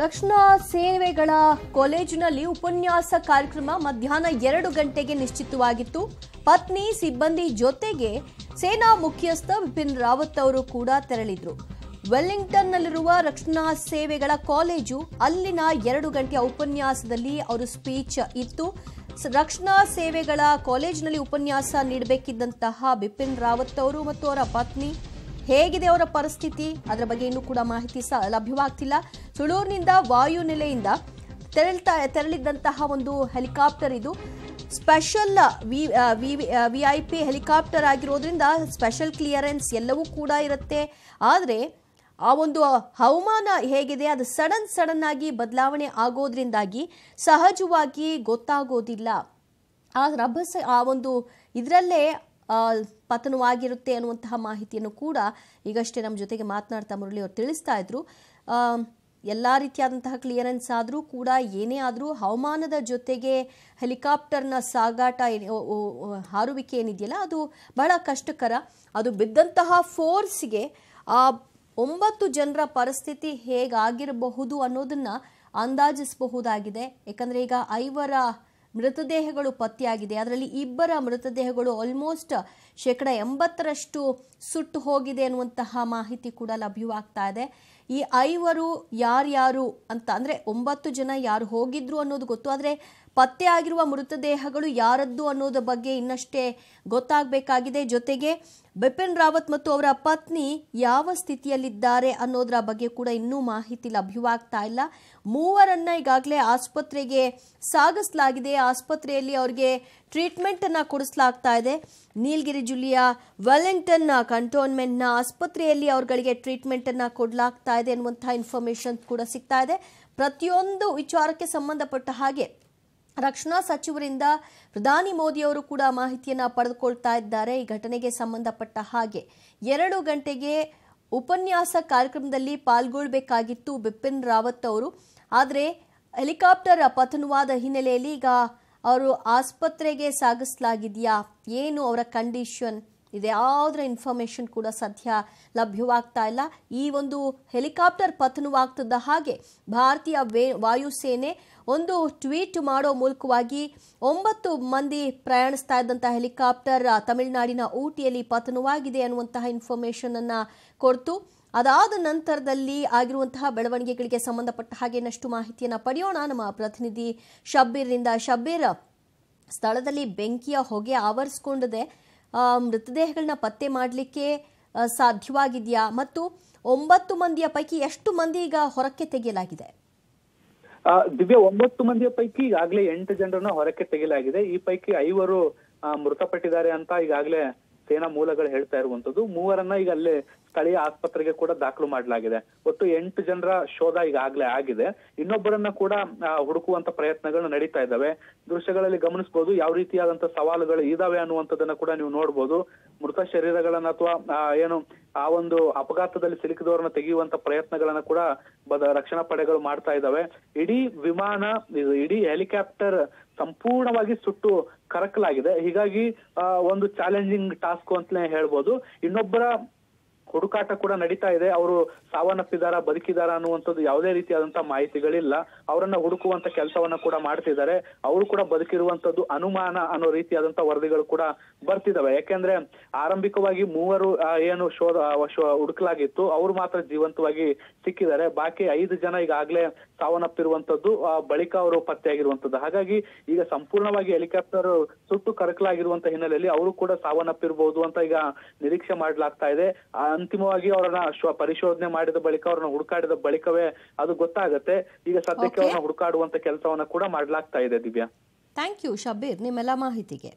ರಕ್ಷಣಾ ಸೇವೆಗಳ ಕಾಲೇಜಿನಲ್ಲಿ ಉಪನ್ಯಾಸ ಕಾರ್ಯಕ್ರಮ ಮಧ್ಯಾಹ್ನ ಎರಡು ಗಂಟೆಗೆ ನಿಶ್ಚಿತವಾಗಿತ್ತು ಪತ್ನಿ ಸಿಬ್ಬಂದಿ ಜೊತೆಗೆ ಸೇನಾ ಮುಖ್ಯಸ್ಥ ಬಿಪಿನ್ ರಾವತ್ ಅವರು ಕೂಡ ತೆರಳಿದ್ರು ವೆಲ್ಲಿಂಗ್ಟನ್ನಲ್ಲಿರುವ ರಕ್ಷಣಾ ಸೇವೆಗಳ ಕಾಲೇಜು ಅಲ್ಲಿನ ಎರಡು ಗಂಟೆಯ ಉಪನ್ಯಾಸದಲ್ಲಿ ಅವರು ಸ್ಪೀಚ್ ಇತ್ತು ರಕ್ಷಣಾ ಸೇವೆಗಳ ಕಾಲೇಜಿನಲ್ಲಿ ಉಪನ್ಯಾಸ ನೀಡಬೇಕಿದ್ದಂತಹ ಬಿಪಿನ್ ರಾವತ್ ಅವರು ಮತ್ತು ಅವರ ಪತ್ನಿ ಹೇಗಿದೆ ಅವರ ಪರಿಸ್ಥಿತಿ ಅದರ ಬಗ್ಗೆ ಇನ್ನೂ ಕೂಡ ಮಾಹಿತಿ ಸಹ ಲಭ್ಯವಾಗ್ತಿಲ್ಲ ಸುಳೂರಿನಿಂದ ವಾಯುನೆಲೆಯಿಂದ ತೆರಳ್ತಾ ತೆರಳಿದ್ದಂತಹ ಒಂದು ಹೆಲಿಕಾಪ್ಟರ್ ಇದು special V V I P helicopter ಆಗಿರೋದ್ರಿಂದ ಸ್ಪೆಷಲ್ ಕ್ಲಿಯರೆನ್ಸ್ ಎಲ್ಲವೂ ಕೂಡ ಇರುತ್ತೆ ಆದರೆ ಆ ಒಂದು ಹವಾಮಾನ ಹೇಗಿದೆ ಅದು ಸಡನ್ ಸಡನ್ ಆಗಿ ಬದಲಾವಣೆ ಆಗೋದ್ರಿಂದಾಗಿ ಸಹಜವಾಗಿ ಗೊತ್ತಾಗೋದಿಲ್ಲ ಆ ರಭಸ ಆ ಒಂದು ಇದರಲ್ಲೇ ಪತನವಾಗಿರುತ್ತೆ ಅನ್ನುವಂತಹ ಮಾಹಿತಿಯನ್ನು ಕೂಡ ಈಗಷ್ಟೇ ನಮ್ಮ ಜೊತೆಗೆ ಮಾತನಾಡ್ತಾ ಮುರಳಿ ಅವರು ತಿಳಿಸ್ತಾ ಇದ್ರು ಎಲ್ಲ ರೀತಿಯಾದಂತಹ ಕ್ಲಿಯರೆನ್ಸ್ ಆದರೂ ಕೂಡ ಏನೇ ಆದರೂ ಹವಾಮಾನದ ಜೊತೆಗೆ ಹೆಲಿಕಾಪ್ಟರ್ನ ಸಾಗಾಟ ಹಾರುವಿಕೆ ಏನಿದೆಯಲ್ಲ ಅದು ಬಹಳ ಕಷ್ಟಕರ ಅದು ಬಿದ್ದಂತಹ ಫೋರ್ಸ್ಗೆ ಆ ಒಂಬತ್ತು ಜನರ ಪರಿಸ್ಥಿತಿ ಹೇಗಾಗಿರಬಹುದು ಅನ್ನೋದನ್ನು ಅಂದಾಜಿಸಬಹುದಾಗಿದೆ ಯಾಕಂದರೆ ಈಗ ಐವರ ಮೃತದೇಹಗಳು ಪತ್ತೆಯಾಗಿದೆ ಅದರಲ್ಲಿ ಇಬ್ಬರ ಮೃತದೇಹಗಳು ಆಲ್ಮೋಸ್ಟ್ ಶೇಕಡ ಎಂಬತ್ತರಷ್ಟು ಸುಟ್ಟು ಹೋಗಿದೆ ಅನ್ನುವಂತಹ ಮಾಹಿತಿ ಕೂಡ ಲಭ್ಯವಾಗ್ತಾ ಇದೆ ಈ ಐವರು ಯಾರ್ಯಾರು ಅಂತ ಅಂದರೆ ಒಂಬತ್ತು ಜನ ಯಾರು ಹೋಗಿದ್ರು ಅನ್ನೋದು ಗೊತ್ತು ಆದರೆ ಪತ್ತೆ ಆಗಿರುವ ಮೃತದೇಹಗಳು ಯಾರದ್ದು ಅನ್ನೋದ್ರ ಬಗ್ಗೆ ಇನ್ನಷ್ಟೇ ಗೊತ್ತಾಗಬೇಕಾಗಿದೆ ಜೊತೆಗೆ ಬಿಪಿನ್ ರಾವತ್ ಮತ್ತು ಅವರ ಪತ್ನಿ ಯಾವ ಸ್ಥಿತಿಯಲ್ಲಿದ್ದಾರೆ ಅನ್ನೋದರ ಬಗ್ಗೆ ಕೂಡ ಇನ್ನೂ ಮಾಹಿತಿ ಲಭ್ಯವಾಗ್ತಾ ಇಲ್ಲ ಮೂವರನ್ನ ಈಗಾಗಲೇ ಆಸ್ಪತ್ರೆಗೆ ಸಾಗಿಸಲಾಗಿದೆ ಆಸ್ಪತ್ರೆಯಲ್ಲಿ ಅವರಿಗೆ ಟ್ರೀಟ್ಮೆಂಟನ್ನು ಕೊಡಿಸಲಾಗ್ತಾ ಇದೆ ನೀಲಗಿರಿ ಜಿಲ್ಲೆಯ ವೆಲಿಂಗ್ಟನ್ನ ಕಂಟೋನ್ಮೆಂಟ್ನ ಆಸ್ಪತ್ರೆಯಲ್ಲಿ ಅವರುಗಳಿಗೆ ಟ್ರೀಟ್ಮೆಂಟನ್ನು ಕೊಡಲಾಗ್ತಾ ಇದೆ ಅನ್ನುವಂಥ ಇನ್ಫಾರ್ಮೇಷನ್ ಕೂಡ ಸಿಗ್ತಾ ಇದೆ ಪ್ರತಿಯೊಂದು ವಿಚಾರಕ್ಕೆ ಸಂಬಂಧಪಟ್ಟ ಹಾಗೆ ರಕ್ಷಣಾ ಸಚಿವರಿಂದ ಪ್ರಧಾನಿ ಮೋದಿಯವರು ಕೂಡ ಮಾಹಿತಿಯನ್ನು ಪಡೆದುಕೊಳ್ತಾ ಇದ್ದಾರೆ ಈ ಘಟನೆಗೆ ಸಂಬಂಧಪಟ್ಟ ಹಾಗೆ ಎರಡು ಗಂಟೆಗೆ ಉಪನ್ಯಾಸ ಕಾರ್ಯಕ್ರಮದಲ್ಲಿ ಪಾಲ್ಗೊಳ್ಬೇಕಾಗಿತ್ತು ಬಿಪಿನ್ ರಾವತ್ ಅವರು ಆದರೆ ಹೆಲಿಕಾಪ್ಟರ್ ಪತನವಾದ ಹಿನ್ನೆಲೆಯಲ್ಲಿ ಈಗ ಅವರು ಆಸ್ಪತ್ರೆಗೆ ಸಾಗಿಸಲಾಗಿದೆಯಾ ಏನು ಅವರ ಕಂಡೀಷನ್ ಇದ್ಯಾವುದರ ಯಾವುದರ ಇನ್ಫಾರ್ಮೇಷನ್ ಕೂಡ ಸದ್ಯ ಲಭ್ಯವಾಗ್ತಾ ಇಲ್ಲ ಈ ಒಂದು ಹೆಲಿಕಾಪ್ಟರ್ ಪತನವಾಗ್ತದ ಹಾಗೆ ಭಾರತೀಯ ವೇ ವಾಯುಸೇನೆ ಒಂದು ಟ್ವೀಟ್ ಮಾಡೋ ಮೂಲಕವಾಗಿ ಒಂಬತ್ತು ಮಂದಿ ಪ್ರಯಾಣಿಸ್ತಾ ಇದ್ದಂಥ ಹೆಲಿಕಾಪ್ಟರ್ ತಮಿಳುನಾಡಿನ ಊಟಿಯಲ್ಲಿ ಪತನವಾಗಿದೆ ಅನ್ನುವಂತಹ ಇನ್ಫಾರ್ಮೇಷನನ್ನು ಕೊಡ್ತು ಅದಾದ ನಂತರದಲ್ಲಿ ಆಗಿರುವಂತಹ ಬೆಳವಣಿಗೆಗಳಿಗೆ ಸಂಬಂಧಪಟ್ಟ ಹಾಗೆ ನಷ್ಟು ಮಾಹಿತಿಯನ್ನು ಪಡೆಯೋಣ ನಮ್ಮ ಪ್ರತಿನಿಧಿ ಶಬ್ಬೀರ್ನಿಂದ ಶಬ್ಬೀರ್ ಸ್ಥಳದಲ್ಲಿ ಬೆಂಕಿಯ ಹೊಗೆ ಆವರಿಸಿಕೊಂಡಿದೆ ಮೃತದೇಹಗಳನ್ನ ಪತ್ತೆ ಮಾಡಲಿಕ್ಕೆ ಸಾಧ್ಯವಾಗಿದೆಯಾ ಮತ್ತು ಒಂಬತ್ತು ಮಂದಿಯ ಪೈಕಿ ಎಷ್ಟು ಮಂದಿ ಈಗ ಹೊರಕ್ಕೆ ತೆಗೆಯಲಾಗಿದೆ ದಿವ್ಯ ಒಂಬತ್ತು ಮಂದಿಯ ಪೈಕಿ ಈಗಾಗಲೇ ಎಂಟು ಜನರನ್ನ ಹೊರಕ್ಕೆ ತೆಗೆಯಲಾಗಿದೆ ಈ ಪೈಕಿ ಐವರು ಮೃತಪಟ್ಟಿದ್ದಾರೆ ಅಂತ ಈಗಾಗಲೇ ಸೇನಾ ಮೂಲಗಳು ಹೇಳ್ತಾ ಇರುವಂತದ್ದು ಮೂವರನ್ನ ಈಗ ಅಲ್ಲೇ ಸ್ಥಳೀಯ ಆಸ್ಪತ್ರೆಗೆ ಕೂಡ ದಾಖಲು ಮಾಡಲಾಗಿದೆ ಒಟ್ಟು ಎಂಟು ಜನರ ಶೋಧ ಈಗಾಗಲೇ ಆಗಿದೆ ಇನ್ನೊಬ್ಬರನ್ನ ಕೂಡ ಹುಡುಕುವಂತ ಪ್ರಯತ್ನಗಳು ನಡೀತಾ ಇದ್ದಾವೆ ದೃಶ್ಯಗಳಲ್ಲಿ ಗಮನಿಸಬಹುದು ಯಾವ ರೀತಿಯಾದಂತಹ ಸವಾಲುಗಳು ಇದಾವೆ ಅನ್ನುವಂಥದ್ದನ್ನ ಕೂಡ ನೀವು ನೋಡ್ಬೋದು ಮೃತ ಶರೀರಗಳನ್ನ ಅಥವಾ ಏನು ಆ ಒಂದು ಅಪಘಾತದಲ್ಲಿ ಸಿಲುಕಿದವರನ್ನ ತೆಗೆಯುವಂತ ಪ್ರಯತ್ನಗಳನ್ನ ಕೂಡ ರಕ್ಷಣಾ ಪಡೆಗಳು ಮಾಡ್ತಾ ಇದ್ದಾವೆ ಇಡೀ ವಿಮಾನ ಇಡೀ ಹೆಲಿಕಾಪ್ಟರ್ ಸಂಪೂರ್ಣವಾಗಿ ಸುಟ್ಟು ಕರಕಲಾಗಿದೆ ಹೀಗಾಗಿ ಒಂದು ಚಾಲೆಂಜಿಂಗ್ ಟಾಸ್ಕ್ ಅಂತಲೇ ಹೇಳ್ಬೋದು ಇನ್ನೊಬ್ಬರ ಹುಡುಕಾಟ ಕೂಡ ನಡೀತಾ ಇದೆ ಅವರು ಸಾವನ್ನಪ್ಪಿದಾರ ಬದುಕಿದಾರ ಅನ್ನುವಂಥದ್ದು ಯಾವುದೇ ರೀತಿಯಾದಂತ ಮಾಹಿತಿಗಳಿಲ್ಲ ಅವರನ್ನ ಹುಡುಕುವಂತ ಕೆಲಸವನ್ನ ಕೂಡ ಮಾಡ್ತಿದ್ದಾರೆ ಅವರು ಕೂಡ ಬದುಕಿರುವಂತದ್ದು ಅನುಮಾನ ಅನ್ನೋ ರೀತಿಯಾದಂತಹ ವರದಿಗಳು ಕೂಡ ಬರ್ತಿದಾವೆ ಯಾಕೆಂದ್ರೆ ಆರಂಭಿಕವಾಗಿ ಮೂವರು ಏನು ಶೋಧ ಹುಡುಕಲಾಗಿತ್ತು ಅವರು ಮಾತ್ರ ಜೀವಂತವಾಗಿ ಸಿಕ್ಕಿದ್ದಾರೆ ಬಾಕಿ ಐದು ಜನ ಈಗಾಗ್ಲೇ ಸಾವನ್ನಪ್ಪಿರುವಂತದ್ದು ಬಳಿಕ ಅವರು ಪತ್ತೆಯಾಗಿರುವಂತದ್ದು ಹಾಗಾಗಿ ಈಗ ಸಂಪೂರ್ಣವಾಗಿ ಹೆಲಿಕಾಪ್ಟರ್ ಸುಟ್ಟು ಕರಕಲಾಗಿರುವಂತ ಹಿನ್ನೆಲೆಯಲ್ಲಿ ಅವರು ಕೂಡ ಸಾವನ್ನಪ್ಪಿರಬಹುದು ಅಂತ ಈಗ ನಿರೀಕ್ಷೆ ಮಾಡಲಾಗ್ತಾ ಇದೆ ಅಂತಿಮವಾಗಿ ಅವರನ್ನ ಶ್ವ ಪರಿಶೋಧನೆ ಮಾಡಿದ ಬಳಿಕ ಅವ್ರನ್ನ ಹುಡುಕಾಡಿದ ಬಳಿಕವೇ ಅದು ಗೊತ್ತಾಗುತ್ತೆ ಈಗ ಸದ್ಯಕ್ಕೆ ಅವ್ರನ್ನ ಹುಡುಕಾಡುವಂತ ಕೆಲಸವನ್ನ ಕೂಡ ಮಾಡ್ಲಾಗ್ತಾ ಇದೆ ದಿವ್ಯಾ ಥ್ಯಾಂಕ್ ಯು ಶಬೀರ್ ನಿಮ್ಮೆಲ್ಲ ಮಾಹಿತಿಗೆ